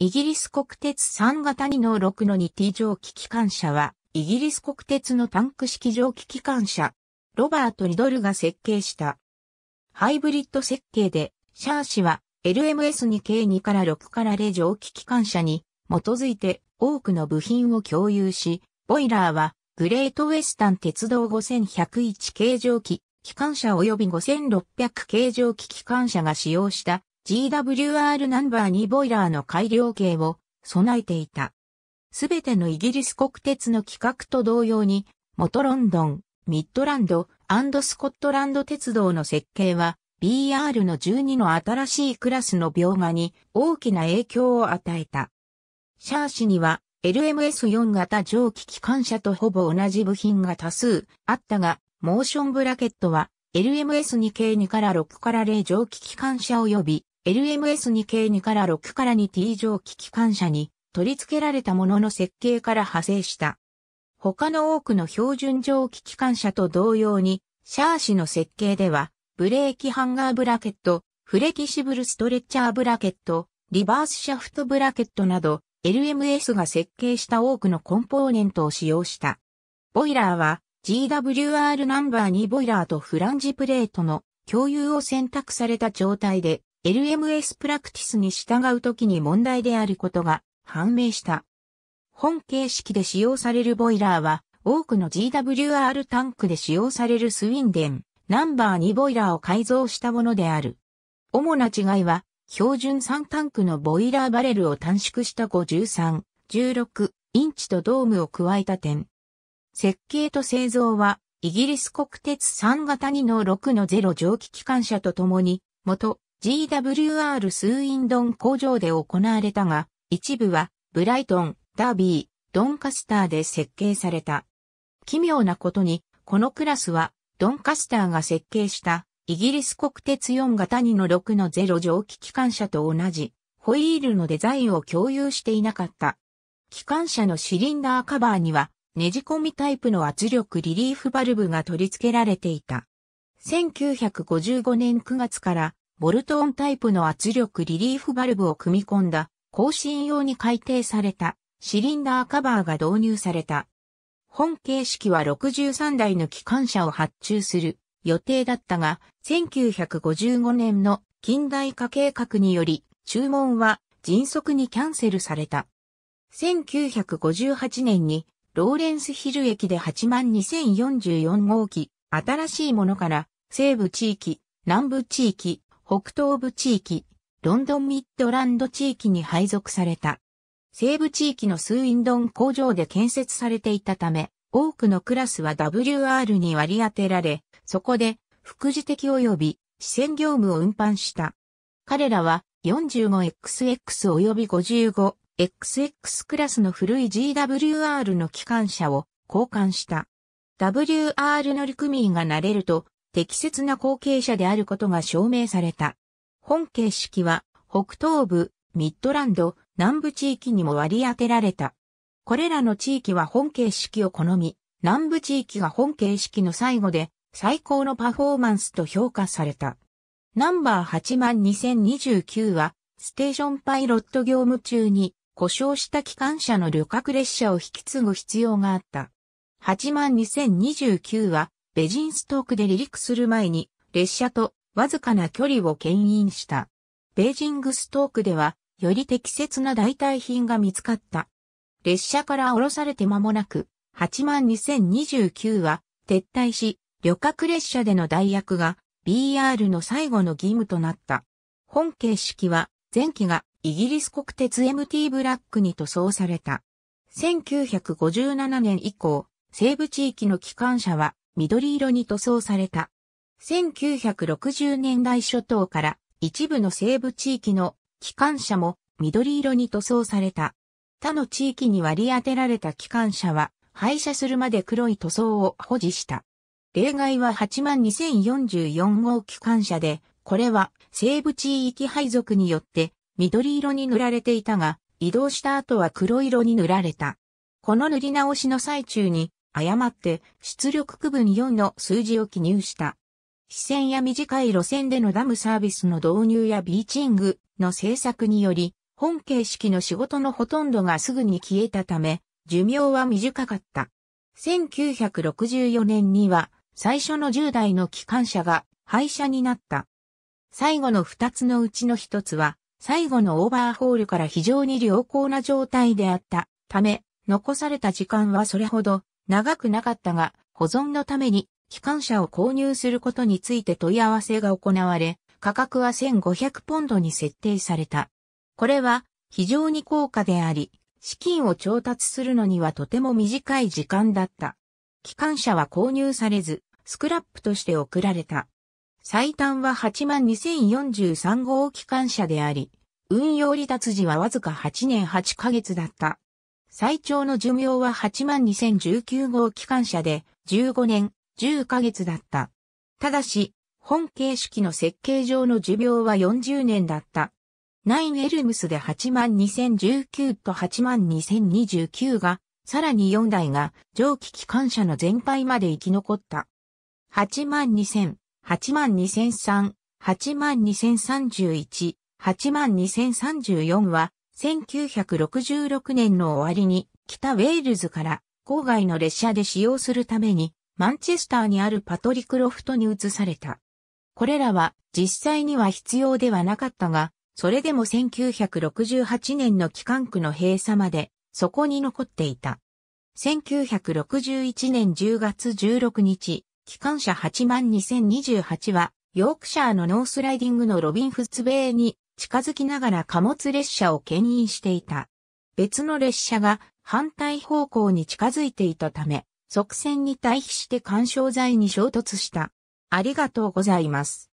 イギリス国鉄3型2の6の 2T 蒸気機関車は、イギリス国鉄のタンク式蒸気機関車、ロバート・リドルが設計した。ハイブリッド設計で、シャーシは LMS2K2 から6から0蒸気機関車に基づいて多くの部品を共有し、ボイラーはグレートウェスタン鉄道5101形蒸気機関車及び5600形蒸気機関車が使用した GWR ナンバー2ボイラーの改良系を備えていた。すべてのイギリス国鉄の規格と同様に、元ロンドン、ミッドランド、スコットランド鉄道の設計は、BR の12の新しいクラスの描画に大きな影響を与えた。シャーシには LMS4 型蒸気機関車とほぼ同じ部品が多数あったが、モーションブラケットは LMS2 系2から6から0蒸気機関車及び LMS2K2 から6から 2T 蒸気機関車に取り付けられたものの設計から派生した。他の多くの標準蒸気機関車と同様に、シャーシの設計では、ブレーキハンガーブラケット、フレキシブルストレッチャーブラケット、リバースシャフトブラケットなど、LMS が設計した多くのコンポーネントを使用した。ボイラーは GWR ナンバー2ボイラーとフランジプレートの共有を選択された状態で LMS プラクティスに従うときに問題であることが判明した。本形式で使用されるボイラーは、多くの GWR タンクで使用されるスウィンデン、ナンバー2ボイラーを改造したものである。主な違いは、標準3タンクのボイラーバレルを短縮した53、16インチとドームを加えた点。設計と製造は、イギリス国鉄3型2の6の0蒸気機関車とともに、元 GWR スーインドン工場で行われたが、一部はブライトン、ダービー、ドンカスターで設計された。奇妙なことに、このクラスは、ドンカスターが設計した、イギリス国鉄4型2の6の0蒸気機関車と同じ、ホイールのデザインを共有していなかった。機関車のシリンダーカバーには、ねじ込みタイプの圧力リリーフバルブが取り付けられていた。1955年9月からボルトオンタイプの圧力リリーフバルブを組み込んだ、更新用に改定された、シリンダーカバーが導入された。本形式は63台の機関車を発注する予定だったが、1955年の近代化計画により、注文は迅速にキャンセルされた。1958年にローレンスヒル駅で82044号機、新しいものから西部地域、南部地域、北東部地域、ロンドンミッドランド地域に配属された。西部地域のスウィンドン工場で建設されていたため、多くのクラスは WR に割り当てられ、そこで副次的及び視線業務を運搬した。彼らは 45XX 及び 55XX クラスの古い GWR の機関車を交換した。WR 乗組員が慣れると適切な後継者であることが証明された。本形式は北東部、ミッドランド、南部地域にも割り当てられた。これらの地域は本形式を好み、南部地域が本形式の最後で最高のパフォーマンスと評価された。ナンバー82029はステーションパイロット業務中に故障した機関車の旅客列車を引き継ぐ必要があった。82029はベジンストークで離陸する前に、列車とわずかな距離を牽引した。ベージングストークでは、より適切な代替品が見つかった。列車から降ろされて間もなく、82029は撤退し、旅客列車での代役が BR の最後の義務となった。本形式は前期がイギリス国鉄 MT ブラックに塗装された。1957年以降、西部地域の機関車は緑色に塗装された。1960年代初頭から一部の西部地域の機関車も緑色に塗装された。他の地域に割り当てられた機関車は廃車するまで黒い塗装を保持した。例外は82,044号機関車で、これは西部地域配属によって緑色に塗られていたが、移動した後は黒色に塗られた。この塗り直しの最中に誤って出力区分4の数字を記入した。支線や短い路線でのダムサービスの導入やビーチングの政策により、本形式の仕事のほとんどがすぐに消えたため、寿命は短かった。1964年には、最初の10代の機関車が廃車になった。最後の2つのうちの1つは、最後のオーバーホールから非常に良好な状態であったため、残された時間はそれほど長くなかったが、保存のために機関車を購入することについて問い合わせが行われ、価格は1500ポンドに設定された。これは非常に高価であり、資金を調達するのにはとても短い時間だった。機関車は購入されず、スクラップとして送られた。最短は82043号機関車であり、運用離脱時はわずか8年8ヶ月だった。最長の寿命は8万2019号機関車で15年10ヶ月だった。ただし、本形式の設計上の寿命は40年だった。ナインエルムスで8万2019と8万2029が、さらに4台が蒸気機関車の全廃まで生き残った。8万2000、8万2003、8万2031、8万2034は1966年の終わりに北ウェールズから郊外の列車で使用するためにマンチェスターにあるパトリクロフトに移された。これらは実際には必要ではなかったが、それでも1968年の機関区の閉鎖までそこに残っていた。1961年10月16日、機関車8万2028はヨークシャーのノースライディングのロビンフツベーに近づきながら貨物列車を牽引していた。別の列車が反対方向に近づいていたため、側線に対比して干渉材に衝突した。ありがとうございます。